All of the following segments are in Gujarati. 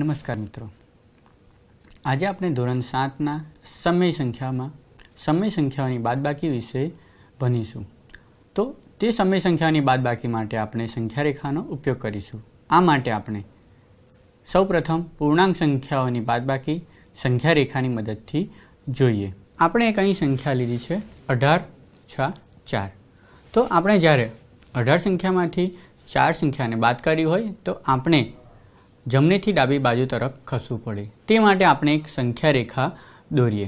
નમસ્કાર મિત્રો આજે આપણે ધોરણ સાતના સમય સંખ્યામાં સમય સંખ્યાઓની બાદબાકી વિશે ભણીશું તો તે સમય સંખ્યાની બાદબાકી માટે આપણે સંખ્યા રેખાનો ઉપયોગ કરીશું આ માટે આપણે સૌપ્રથમ પૂર્ણાંક સંખ્યાઓની બાદબાકી સંખ્યા રેખાની મદદથી જોઈએ આપણે એક અહીં સંખ્યા લીધી છે અઢાર છ ચાર તો આપણે જ્યારે અઢાર સંખ્યામાંથી ચાર સંખ્યાને બાદ કરી હોય તો આપણે જમણીથી ડાબી બાજુ તરફ ખસવું પડે તે માટે આપણે એક સંખ્યા રેખા દોરીએ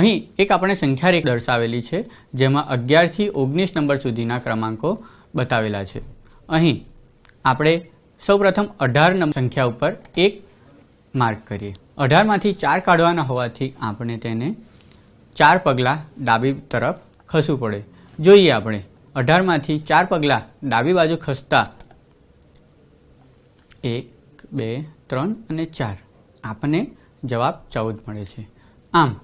અહીં એક આપણે સંખ્યા રેખા દર્શાવેલી છે જેમાં અગિયારથી ઓગણીસ નંબર સુધીના ક્રમાંકો બતાવેલા છે અહીં આપણે સૌપ્રથમ અઢાર સંખ્યા ઉપર એક માર્ક કરીએ અઢારમાંથી ચાર કાઢવાના હોવાથી આપણે તેને ચાર પગલાં ડાબી તરફ ખસવું પડે જોઈએ આપણે અઢારમાંથી ચાર પગલાં ડાબી બાજુ ખસતા એક બે ત્રણ અને ચાર આપણને જવાબ ચૌદ મળે છે આમ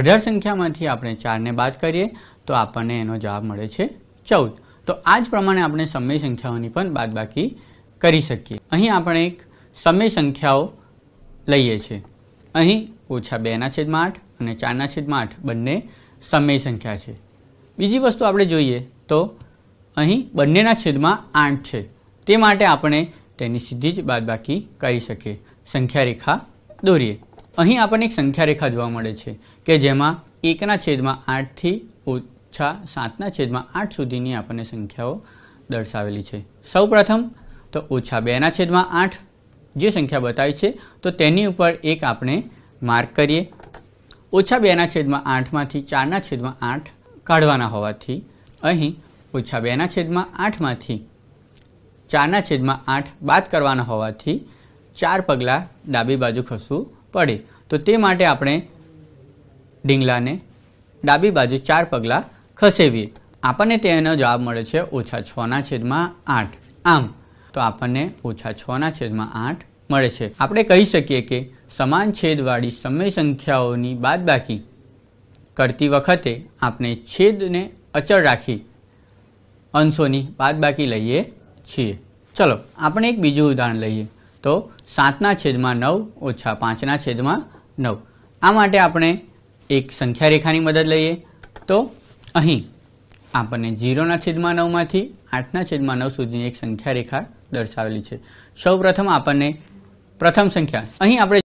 અઢાર સંખ્યામાંથી આપણે ચારને બાદ કરીએ તો આપણને એનો જવાબ મળે છે ચૌદ તો આ જ પ્રમાણે આપણે સમય સંખ્યાઓની પણ બાદબાકી કરી શકીએ અહીં આપણે એક સમય સંખ્યાઓ લઈએ છીએ અહીં ઓછા બેના છેદમાં આઠ અને ચારના છેદમાં આઠ બંને સમય સંખ્યા છે બીજી વસ્તુ આપણે જોઈએ તો અહીં બંનેના છેદમાં આઠ છે તે માટે આપણે તેની સીધી જ બાદબાકી કરી શકીએ સંખ્યા રેખા દોરીએ અહીં આપણને એક સંખ્યા રેખા જોવા મળે છે કે જેમાં એકના છેદમાં આઠથી ઓછા સાતના છેદમાં આઠ સુધીની આપણને સંખ્યાઓ દર્શાવેલી છે સૌપ્રથમ તો ઓછા બેના છેદમાં આઠ જે સંખ્યા બતાવી છે તો તેની ઉપર એક આપણે માર્ક કરીએ ઓછા બેના છેદમાં આઠમાંથી ચારના છેદમાં આઠ કાઢવાના હોવાથી અહીં ઓછા બેના છેદમાં આઠમાંથી ચારના છેદમાં આઠ બાદ કરવાના હોવાથી ચાર પગલાં ડાબી બાજુ ખસવું પડે તો તે માટે આપણે ઢીંગલાને ડાબી બાજુ ચાર પગલાં ખસેવીએ આપણને તેનો જવાબ મળે છે ઓછા છના છેદમાં આઠ આમ તો આપણને ઓછા છના છેદમાં આઠ મળે છે આપણે કહી શકીએ કે સમાન છેદવાળી સમય સંખ્યાઓની બાદબાકી કરતી વખતે આપણે છેદને અચળ રાખી અંશોની બાદબાકી લઈએ છીએ ચલો આપણે એક બીજું ઉદાહરણ લઈએ તો સાતના છેદમાં નવ ઓછા પાંચના છેદમાં નવ આ માટે આપણે એક સંખ્યા રેખાની મદદ લઈએ તો અહીં આપણને જીરોના છેદમાં નવમાંથી આઠના છેદમાં નવ સુધીની એક સંખ્યા રેખા દર્શાવેલી છે સૌ આપણને પ્રથમ સંખ્યા અહીં આપણે